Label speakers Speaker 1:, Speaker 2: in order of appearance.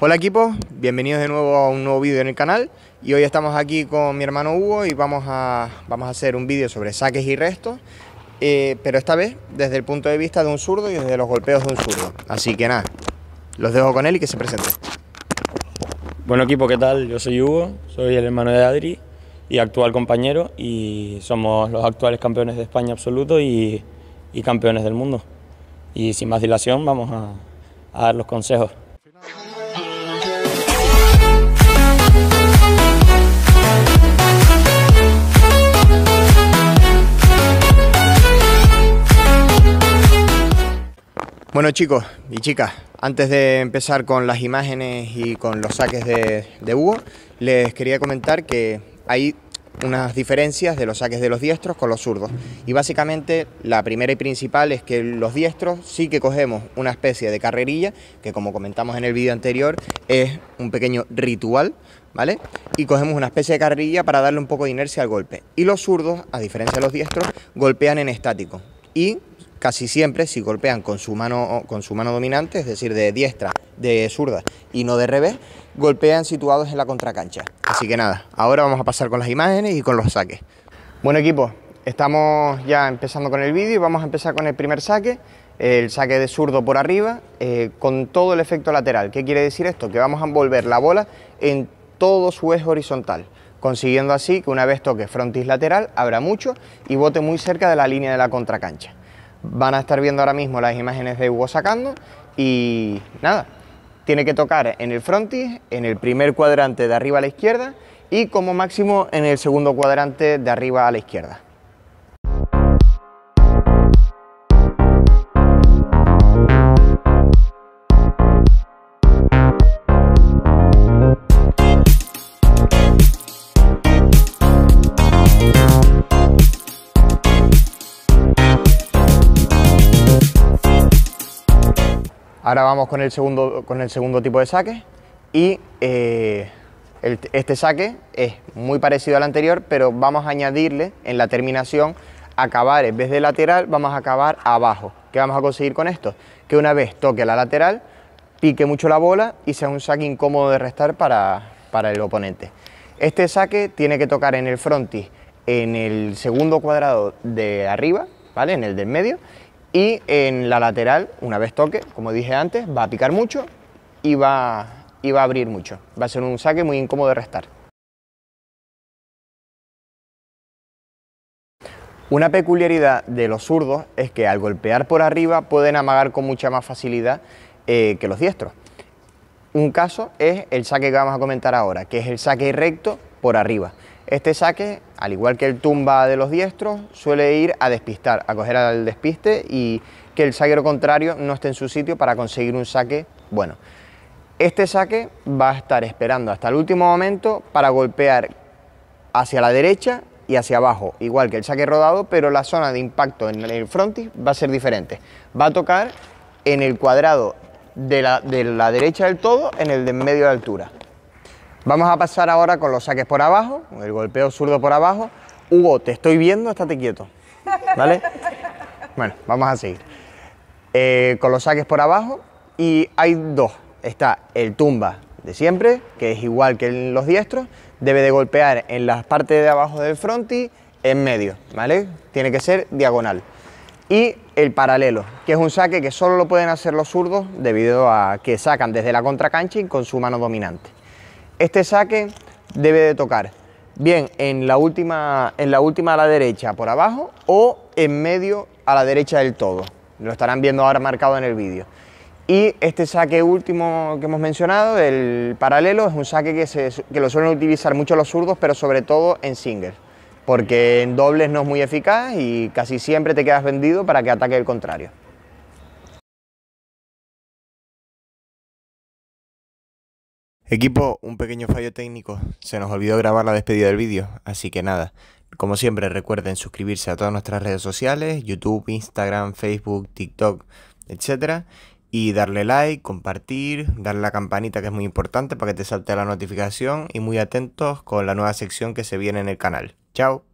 Speaker 1: Hola equipo, bienvenidos de nuevo a un nuevo vídeo en el canal y hoy estamos aquí con mi hermano Hugo y vamos a, vamos a hacer un vídeo sobre saques y restos eh, pero esta vez desde el punto de vista de un zurdo y desde los golpeos de un zurdo así que nada, los dejo con él y que se presente Bueno equipo, ¿qué tal? Yo soy Hugo, soy el hermano de Adri y actual compañero y somos los actuales campeones de España absoluto y, campeones del mundo y sin más dilación vamos a dar los consejos Bueno chicos y chicas, antes de empezar con las imágenes y con los saques de, de Hugo, les quería comentar que hay unas diferencias de los saques de los diestros con los zurdos. Y básicamente la primera y principal es que los diestros sí que cogemos una especie de carrerilla, que como comentamos en el vídeo anterior, es un pequeño ritual, ¿vale? Y cogemos una especie de carrerilla para darle un poco de inercia al golpe. Y los zurdos, a diferencia de los diestros, golpean en estático. Y casi siempre si golpean con su mano, con su mano dominante, es decir, de diestra, de zurda y no de revés, golpean situados en la contracancha. Así que nada, ahora vamos a pasar con las imágenes y con los saques. Bueno equipo, estamos ya empezando con el vídeo y vamos a empezar con el primer saque, el saque de zurdo por arriba, eh, con todo el efecto lateral. ¿Qué quiere decir esto? Que vamos a envolver la bola en todo su eje horizontal consiguiendo así que una vez toque frontis lateral, abra mucho y bote muy cerca de la línea de la contracancha. Van a estar viendo ahora mismo las imágenes de Hugo sacando y nada, tiene que tocar en el frontis, en el primer cuadrante de arriba a la izquierda y como máximo en el segundo cuadrante de arriba a la izquierda. Ahora vamos con el segundo, con el segundo tipo de saque y eh, este saque es muy parecido al anterior, pero vamos a añadirle en la terminación acabar en vez de lateral, vamos a acabar abajo. ¿Qué vamos a conseguir con esto? Que una vez toque la lateral, pique mucho la bola y sea un saque incómodo de restar para, para el oponente. Este saque tiene que tocar en el frontis, en el segundo cuadrado de arriba, ¿vale? En el del medio y en la lateral, una vez toque, como dije antes, va a picar mucho y va, a abrir mucho. Va a ser un saque muy incómodo de restar. Una peculiaridad de los zurdos es que al golpear por arriba pueden amagar con mucha más facilidad eh, que los diestros. Un caso es el saque que vamos a comentar ahora, que es el saque recto por arriba. Este saque al igual que el tumba de los diestros, suele ir a despistar, a coger al despiste y que el saquero contrario no esté en su sitio para conseguir un saque bueno. Este saque va a estar esperando hasta el último momento para golpear hacia la derecha y hacia abajo, igual que el saque rodado, pero la zona de impacto en el frontis va a ser diferente. Va a tocar en el cuadrado de la, derecha del todo, en el de medio de altura. Vamos a pasar ahora con los saques por abajo, el golpeo zurdo por abajo. Hugo, te estoy viendo, estate quieto. ¿Vale? Bueno, vamos a seguir. Eh, con los saques por abajo y hay dos. Está el tumba de siempre, que es igual que en los diestros. Debe de golpear en la parte de abajo del front y en medio, ¿vale? Tiene que ser diagonal. Y el paralelo, que es un saque que solo lo pueden hacer los zurdos debido a que sacan desde la contracancha y con su mano dominante. Este saque debe de tocar bien en la última, en la última a la derecha por abajo o en medio a la derecha del todo. Lo estarán viendo ahora marcado en el vídeo. Y este saque último que hemos mencionado, el paralelo, es un saque que, se, que lo suelen utilizar mucho los zurdos, pero sobre todo en single, porque en dobles no es muy eficaz y casi siempre te quedas vendido para que ataque el contrario. Equipo, un pequeño fallo técnico. Se nos olvidó grabar la despedida del vídeo, así que nada. Como siempre, recuerden suscribirse a todas nuestras redes sociales, YouTube, Instagram, Facebook, TikTok, etc. Y darle like, compartir, darle la campanita que es muy importante para que te salte la notificación y muy atentos con la nueva sección que se viene en el canal. Chao.